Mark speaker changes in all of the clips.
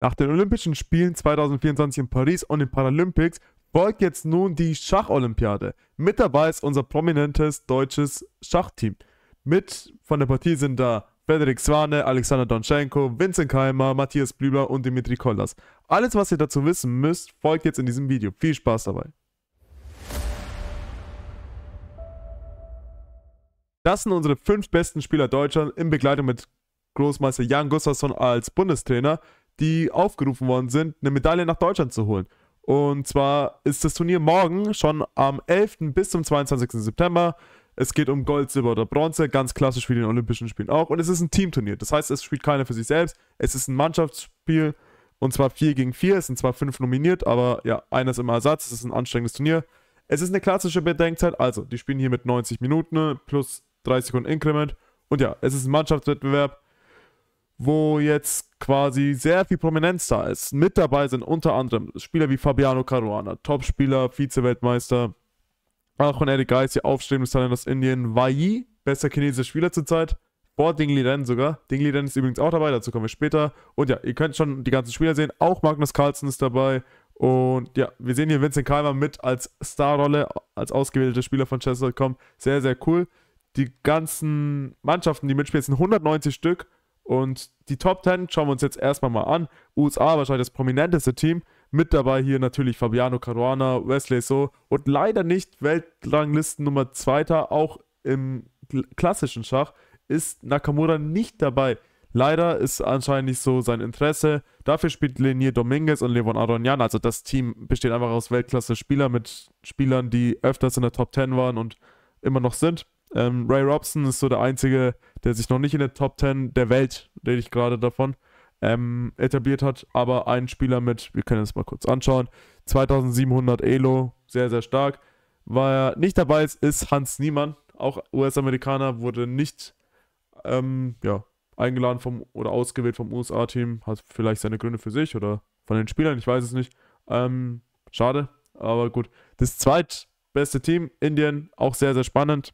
Speaker 1: Nach den Olympischen Spielen 2024 in Paris und den Paralympics folgt jetzt nun die Schacholympiade. Mit dabei ist unser prominentes deutsches Schachteam. Mit von der Partie sind da Frederik Swane, Alexander Donschenko, Vincent Keimer, Matthias Blübler und Dimitri Kollas. Alles, was ihr dazu wissen müsst, folgt jetzt in diesem Video. Viel Spaß dabei! Das sind unsere fünf besten Spieler Deutschlands in Begleitung mit Großmeister Jan Gustafsson als Bundestrainer die aufgerufen worden sind, eine Medaille nach Deutschland zu holen. Und zwar ist das Turnier morgen schon am 11. bis zum 22. September. Es geht um Gold, Silber oder Bronze, ganz klassisch wie den Olympischen Spielen auch. Und es ist ein Teamturnier. Das heißt, es spielt keiner für sich selbst. Es ist ein Mannschaftsspiel. Und zwar 4 gegen 4. Es sind zwar 5 nominiert, aber ja, einer ist immer Ersatz. Es ist ein anstrengendes Turnier. Es ist eine klassische Bedenkzeit. Also, die spielen hier mit 90 Minuten plus 30 Sekunden Increment. Und ja, es ist ein Mannschaftswettbewerb wo jetzt quasi sehr viel Prominenz da ist. Mit dabei sind unter anderem Spieler wie Fabiano Caruana, Topspieler, Vize-Weltmeister, auch von Eric Geis, hier aufstrebendes Talent aus Indien, Wai, bester chinesischer Spieler zurzeit, vor Dingli Ren sogar. Dingli Ren ist übrigens auch dabei, dazu kommen wir später. Und ja, ihr könnt schon die ganzen Spieler sehen, auch Magnus Carlsen ist dabei. Und ja, wir sehen hier Vincent Keimer mit als Starrolle, als ausgewählter Spieler von Chess.com. Sehr, sehr cool. Die ganzen Mannschaften, die mitspielen, sind 190 Stück und die Top 10 schauen wir uns jetzt erstmal mal an. USA wahrscheinlich das prominenteste Team. Mit dabei hier natürlich Fabiano Caruana, Wesley So und leider nicht Weltranglisten Nummer 2. Auch im klassischen Schach ist Nakamura nicht dabei. Leider ist anscheinend nicht so sein Interesse. Dafür spielt Lenier Dominguez und Levon Aronian. Also das Team besteht einfach aus Weltklasse-Spielern mit Spielern, die öfters in der Top 10 waren und immer noch sind. Ähm, Ray Robson ist so der einzige, der sich noch nicht in der Top 10 der Welt, rede ich gerade davon, ähm, etabliert hat. Aber ein Spieler mit, wir können es mal kurz anschauen, 2700 Elo, sehr, sehr stark. War nicht dabei ist, ist Hans Niemann, auch US-Amerikaner, wurde nicht ähm, ja, eingeladen vom oder ausgewählt vom USA-Team. Hat vielleicht seine Gründe für sich oder von den Spielern, ich weiß es nicht. Ähm, schade, aber gut. Das zweitbeste Team, Indien, auch sehr, sehr spannend.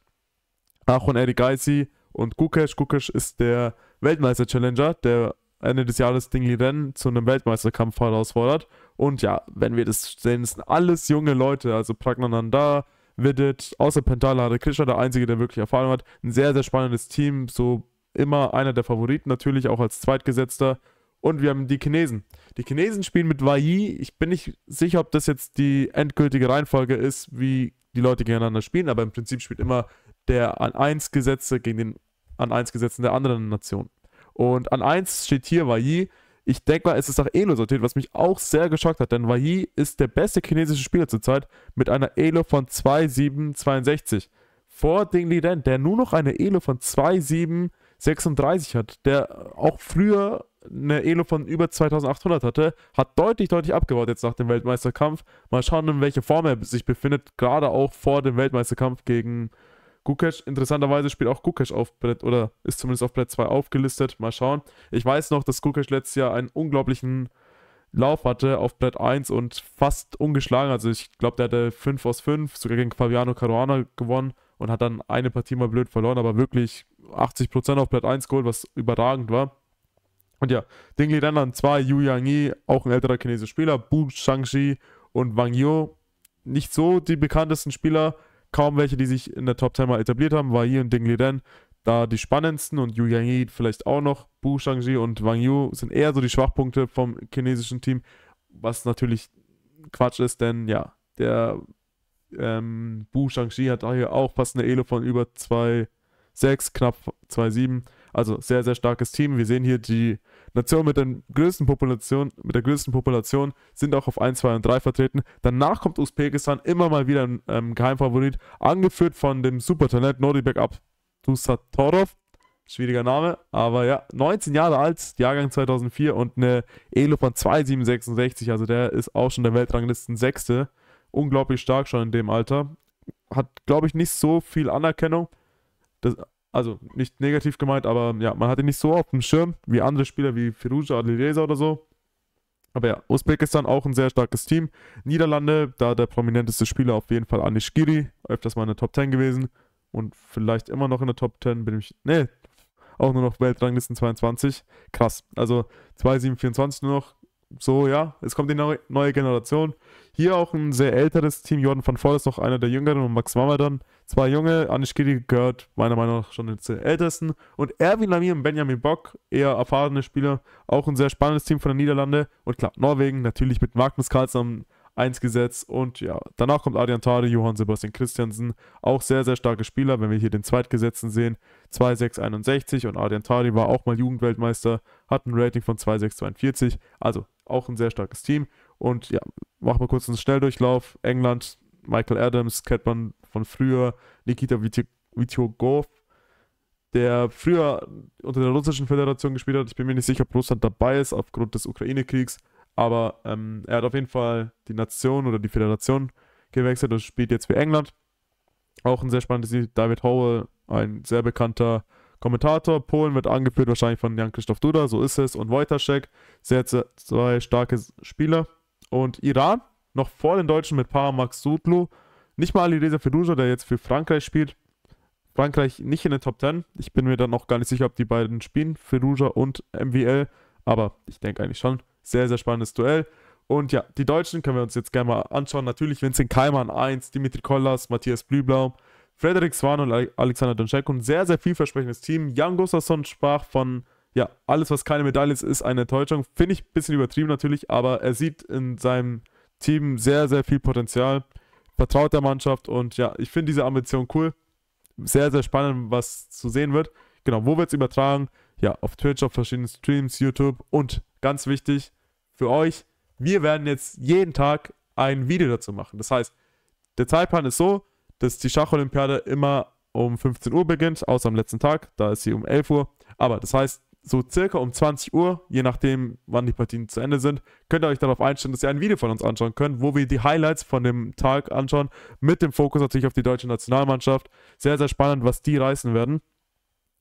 Speaker 1: Achon Erigaisi und Gukesh. Gukesh ist der Weltmeister-Challenger, der Ende des Jahres Dingli Ren zu einem Weltmeisterkampf herausfordert. Und ja, wenn wir das sehen, sind alles junge Leute, also Pragnananda, Vidit, außer Pentala Hare Krishna der Einzige, der wirklich erfahren hat. Ein sehr, sehr spannendes Team, so immer einer der Favoriten natürlich, auch als Zweitgesetzter. Und wir haben die Chinesen. Die Chinesen spielen mit Wai. Ich bin nicht sicher, ob das jetzt die endgültige Reihenfolge ist, wie die Leute gegeneinander spielen, aber im Prinzip spielt immer der an 1 Gesetze gegen den an 1 Gesetzen der anderen Nation. Und an 1 steht hier Wai. Ich denke mal, es ist nach Elo sortiert, was mich auch sehr geschockt hat, denn Wai ist der beste chinesische Spieler zurzeit mit einer Elo von 2,762. Vor Ding Li Ren, der nur noch eine Elo von 2,736 hat, der auch früher eine Elo von über 2800 hatte, hat deutlich, deutlich abgebaut jetzt nach dem Weltmeisterkampf. Mal schauen, in welcher Form er sich befindet, gerade auch vor dem Weltmeisterkampf gegen Gukesh, interessanterweise spielt auch Gukesh auf Brett oder ist zumindest auf Brett 2 aufgelistet. Mal schauen. Ich weiß noch, dass Gukesh letztes Jahr einen unglaublichen Lauf hatte auf Brett 1 und fast ungeschlagen. Also ich glaube, der hatte 5 aus 5, sogar gegen Fabiano Caruana gewonnen und hat dann eine Partie mal blöd verloren, aber wirklich 80% auf Brett 1 geholt, was überragend war. Und ja, Dingli dann 2, Yu Yang Yi, auch ein älterer chinesischer Spieler, Bu Shangxi und Wang Yo. Nicht so die bekanntesten Spieler, kaum welche, die sich in der Top 10 mal etabliert haben, war hier und Ding Liren da die spannendsten und Yu Yang Yi vielleicht auch noch. Bu Shangji und Wang Yu sind eher so die Schwachpunkte vom chinesischen Team, was natürlich Quatsch ist, denn ja, der ähm, Bu Shangji hat hier auch passende eine Elo von über 2,6, knapp 2,7. Also sehr, sehr starkes Team. Wir sehen hier die Nation mit, den größten Population, mit der größten Population sind auch auf 1, 2 und 3 vertreten. Danach kommt Usbekistan immer mal wieder ein ähm, Geheimfavorit, angeführt von dem Supertalent Noribek Abdusatorov. Schwieriger Name, aber ja, 19 Jahre alt, Jahrgang 2004 und eine Elo von 2,766, also der ist auch schon der Weltranglisten Sechste. Unglaublich stark schon in dem Alter. Hat, glaube ich, nicht so viel Anerkennung. Das, also nicht negativ gemeint, aber ja, man hat ihn nicht so auf dem Schirm wie andere Spieler wie Firuja Adlireza oder so. Aber ja, Usbekistan auch ein sehr starkes Team. Niederlande, da der prominenteste Spieler auf jeden Fall Anish Giri, öfters mal in der Top 10 gewesen und vielleicht immer noch in der Top 10 bin ich, nee, auch nur noch Weltranglisten 22. Krass, also 2,724 nur noch, so, ja, es kommt die neu, neue Generation. Hier auch ein sehr älteres Team. Jordan van Voll ist noch einer der jüngeren und Max dann. Zwei junge, Anishkiri gehört meiner Meinung nach schon zu den ältesten. Und Erwin Lamir und Benjamin Bock, eher erfahrene Spieler. Auch ein sehr spannendes Team von den Niederlande. Und klar, Norwegen natürlich mit Magnus Carlsen am 1 gesetzt. Und ja, danach kommt Adrian Tade, Johann Sebastian Christiansen. Auch sehr, sehr starke Spieler, wenn wir hier den Zweitgesetzten sehen. 2,661 und Adrian Tade war auch mal Jugendweltmeister, hat ein Rating von 2,642. Also auch ein sehr starkes Team. Und ja, machen wir kurz einen Schnelldurchlauf. England, Michael Adams, kennt man von früher, Nikita Vitiogov, der früher unter der russischen Föderation gespielt hat. Ich bin mir nicht sicher, ob Russland dabei ist aufgrund des Ukraine-Kriegs, aber ähm, er hat auf jeden Fall die Nation oder die Föderation gewechselt und spielt jetzt für England. Auch ein sehr spannendes David Howell, ein sehr bekannter äh, Kommentator, Polen wird angeführt wahrscheinlich von Jan-Christoph Duda, so ist es, und Wojtaszek, sehr, sehr zwei starke Spieler. Und Iran, noch vor den Deutschen mit Paramax Sudlu, nicht mal Alireza Fiduja, der jetzt für Frankreich spielt. Frankreich nicht in den Top 10. Ich bin mir dann noch gar nicht sicher, ob die beiden spielen, Fiduja und MWL, aber ich denke eigentlich schon. Sehr, sehr spannendes Duell. Und ja, die Deutschen können wir uns jetzt gerne mal anschauen. Natürlich Vincent Keimann 1, Dimitri Kollas, Matthias Blüblaum, Frederik Swan und Alexander Doncheck und sehr, sehr vielversprechendes Team. Jan Gustafsson sprach von, ja, alles, was keine Medaille ist, ist eine Enttäuschung. Finde ich ein bisschen übertrieben natürlich, aber er sieht in seinem Team sehr, sehr viel Potenzial, vertraut der Mannschaft und ja, ich finde diese Ambition cool. Sehr, sehr spannend, was zu sehen wird. Genau, wo wird es übertragen? Ja, auf Twitch, auf verschiedenen Streams, YouTube und ganz wichtig für euch, wir werden jetzt jeden Tag ein Video dazu machen. Das heißt, der Zeitplan ist so, dass die Schacholympiade immer um 15 Uhr beginnt, außer am letzten Tag, da ist sie um 11 Uhr. Aber das heißt, so circa um 20 Uhr, je nachdem, wann die Partien zu Ende sind, könnt ihr euch darauf einstellen, dass ihr ein Video von uns anschauen könnt, wo wir die Highlights von dem Tag anschauen, mit dem Fokus natürlich auf die deutsche Nationalmannschaft. Sehr, sehr spannend, was die reißen werden.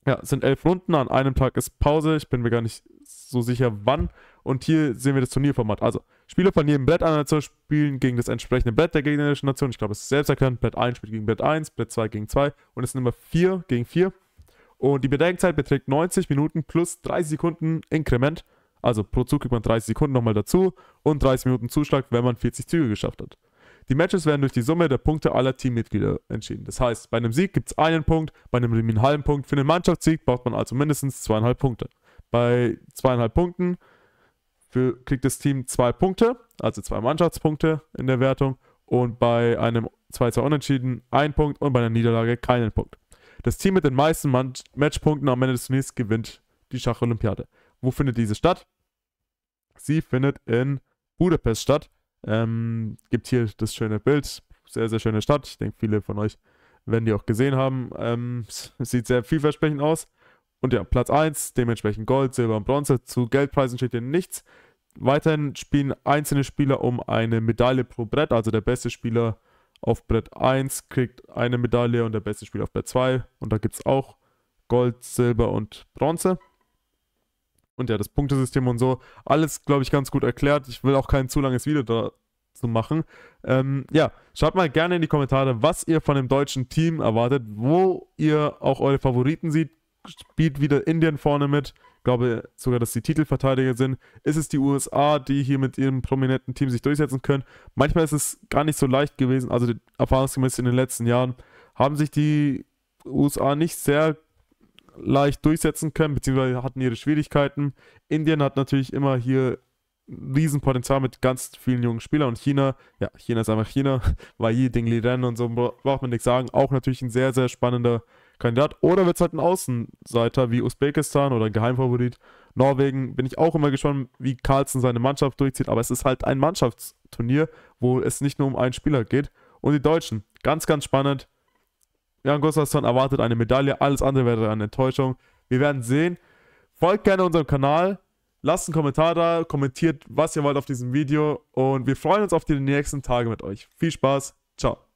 Speaker 1: Ja, es sind elf Runden, an einem Tag ist Pause, ich bin mir gar nicht so sicher wann. Und hier sehen wir das Turnierformat. Also, Spieler von jedem Brett einer Nation spielen gegen das entsprechende Brett der gegnerischen Nation. Ich glaube, es ist selbst erkannt. Brett 1 spielt gegen Brett 1, Brett 2 gegen 2. Und es sind immer 4 gegen 4. Und die Bedenkzeit beträgt 90 Minuten plus 30 Sekunden Inkrement. Also pro Zug kriegt man 30 Sekunden nochmal dazu und 30 Minuten Zuschlag, wenn man 40 Züge geschafft hat. Die Matches werden durch die Summe der Punkte aller Teammitglieder entschieden. Das heißt, bei einem Sieg gibt es einen Punkt, bei einem Remis einen halben Punkt. Für einen Mannschaftssieg braucht man also mindestens zweieinhalb Punkte bei zweieinhalb Punkten für, kriegt das Team zwei Punkte, also zwei Mannschaftspunkte in der Wertung und bei einem 2-2 Unentschieden einen Punkt und bei einer Niederlage keinen Punkt. Das Team mit den meisten Man Matchpunkten am Ende des Turniers gewinnt die Schacholympiade. Wo findet diese statt? Sie findet in Budapest statt. Ähm, gibt hier das schöne Bild. Sehr, sehr schöne Stadt. Ich denke, viele von euch werden die auch gesehen haben. Ähm, sieht sehr vielversprechend aus. Und ja, Platz 1, dementsprechend Gold, Silber und Bronze. Zu Geldpreisen steht hier nichts. Weiterhin spielen einzelne Spieler um eine Medaille pro Brett. Also der beste Spieler auf Brett 1 kriegt eine Medaille und der beste Spieler auf Brett 2. Und da gibt es auch Gold, Silber und Bronze. Und ja, das Punktesystem und so. Alles, glaube ich, ganz gut erklärt. Ich will auch kein zu langes Video dazu machen. Ähm, ja, schreibt mal gerne in die Kommentare, was ihr von dem deutschen Team erwartet, wo ihr auch eure Favoriten seht spielt wieder Indien vorne mit. Ich glaube sogar, dass die Titelverteidiger sind. Ist es die USA, die hier mit ihrem prominenten Team sich durchsetzen können? Manchmal ist es gar nicht so leicht gewesen. Also erfahrungsgemäß in den letzten Jahren haben sich die USA nicht sehr leicht durchsetzen können, beziehungsweise hatten ihre Schwierigkeiten. Indien hat natürlich immer hier Riesenpotenzial mit ganz vielen jungen Spielern und China, ja, China ist einfach China, Wai, Ding Li Ren und so braucht man nichts sagen. Auch natürlich ein sehr, sehr spannender Kandidat. Oder wird es halt ein Außenseiter wie Usbekistan oder Geheimfavorit Norwegen. Bin ich auch immer gespannt, wie Carlsen seine Mannschaft durchzieht. Aber es ist halt ein Mannschaftsturnier, wo es nicht nur um einen Spieler geht. Und die Deutschen, ganz, ganz spannend. Jan Gustafsson erwartet eine Medaille. Alles andere wäre eine Enttäuschung. Wir werden sehen. Folgt gerne unserem Kanal. Lasst einen Kommentar da, kommentiert, was ihr wollt auf diesem Video und wir freuen uns auf die nächsten Tage mit euch. Viel Spaß, ciao.